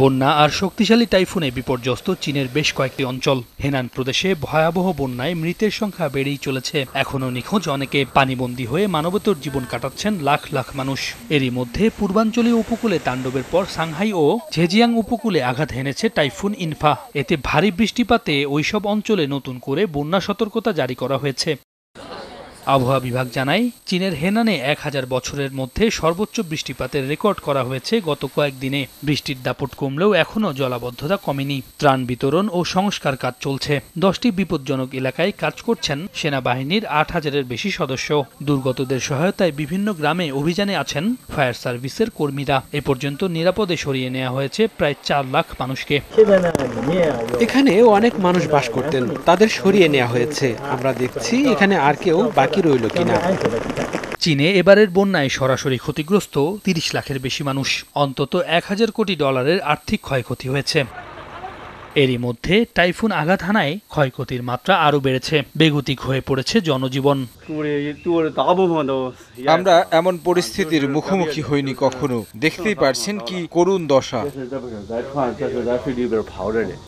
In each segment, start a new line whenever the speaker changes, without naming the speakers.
বন্যা আর শক্তিশালী টাইফুনে বিপর্যস্ত চীনের বেশ কয়েকটি অঞ্চল হেনান প্রদেশে ভয়াবহ বন্যায় মৃতের সংখ্যা বেড়েই চলেছে এখনও নিখোঁজ অনেকে পানিবন্দী হয়ে মানবতর জীবন কাটাচ্ছেন লাখ লাখ মানুষ এরই মধ্যে পূর্বাঞ্চলীয় উপকূলে তাণ্ডবের পর সাংহাই ও ঝেজিয়াং উপকূলে আঘাত হেনেছে টাইফুন ইনফা এতে ভারী বৃষ্টিপাতে ওইসব অঞ্চলে নতুন করে বন্যা সতর্কতা জারি করা হয়েছে আবহাওয়া বিভাগ জানায় চীনের হেনানে এক হাজার বছরের মধ্যে সর্বোচ্চ বৃষ্টিপাতের রেকর্ড করা হয়েছে গত কয়েকদিনে বৃষ্টির দাপট কমলেও এখনও জলাবদ্ধতা কমেনি ত্রাণ বিতরণ ও সংস্কার কাজ চলছে দশটি বিপজ্জনক এলাকায় কাজ করছেন সেনাবাহিনীর আট হাজারের বেশি সদস্য দুর্গতদের সহায়তায় বিভিন্ন গ্রামে অভিযানে আছেন ফায়ার সার্ভিসের কর্মীরা এ পর্যন্ত নিরাপদে সরিয়ে নেওয়া হয়েছে প্রায় চার লাখ মানুষকে এখানে অনেক মানুষ বাস করতেন তাদের সরিয়ে নেওয়া হয়েছে আমরা দেখছি এখানে আর কেউ বাকি বাকি রইল কিনা চীনে এবারের বন্যায় সরাসরি ক্ষতিগ্রস্ত তিরিশ লাখের বেশি মানুষ অন্তত এক হাজার কোটি ডলারের আর্থিক ক্ষয়ক্ষতি হয়েছে এরই মধ্যে টাইফুন আঘাত হানায় ক্ষয়ক্ষতির মাত্রা আরও বেড়েছে বেগতিক হয়ে পড়েছে জনজীবন আমরা এমন পরিস্থিতির মুখোমুখি হইনি কখনো দেখতেই পারছেন কি করুণ দশা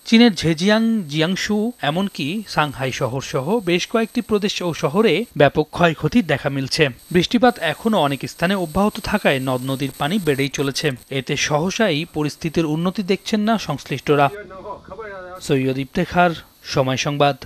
চীনের ঝেজিয়াং জিয়াংশু এমনকি সাংহাই শহর সহ বেশ কয়েকটি প্রদেশ ও শহরে ব্যাপক ক্ষয়ক্ষতির দেখা মিলছে বৃষ্টিপাত এখনও অনেক স্থানে অব্যাহত থাকায় নদ নদীর পানি বেড়েই চলেছে এতে সহসাই পরিস্থিতির উন্নতি দেখছেন না সংশ্লিষ্টরা সৈয়দ ইফতেখার সময় সংবাদ